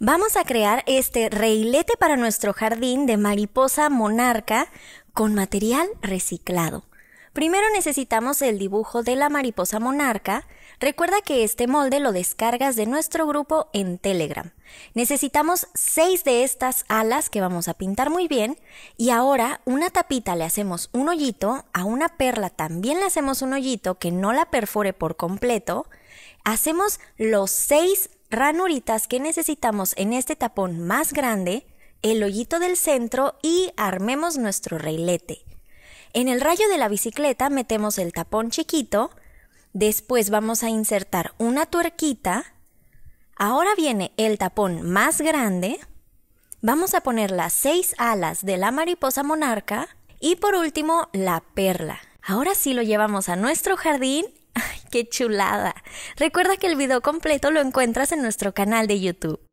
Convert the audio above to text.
Vamos a crear este reilete para nuestro jardín de mariposa monarca con material reciclado. Primero necesitamos el dibujo de la mariposa monarca. Recuerda que este molde lo descargas de nuestro grupo en Telegram. Necesitamos seis de estas alas que vamos a pintar muy bien y ahora una tapita le hacemos un hoyito, a una perla también le hacemos un hoyito que no la perfore por completo. Hacemos los seis ranuritas que necesitamos en este tapón más grande, el hoyito del centro y armemos nuestro reilete. En el rayo de la bicicleta metemos el tapón chiquito, después vamos a insertar una tuerquita, ahora viene el tapón más grande, vamos a poner las seis alas de la mariposa monarca y por último la perla. Ahora sí lo llevamos a nuestro jardín ¡Qué chulada! Recuerda que el video completo lo encuentras en nuestro canal de YouTube.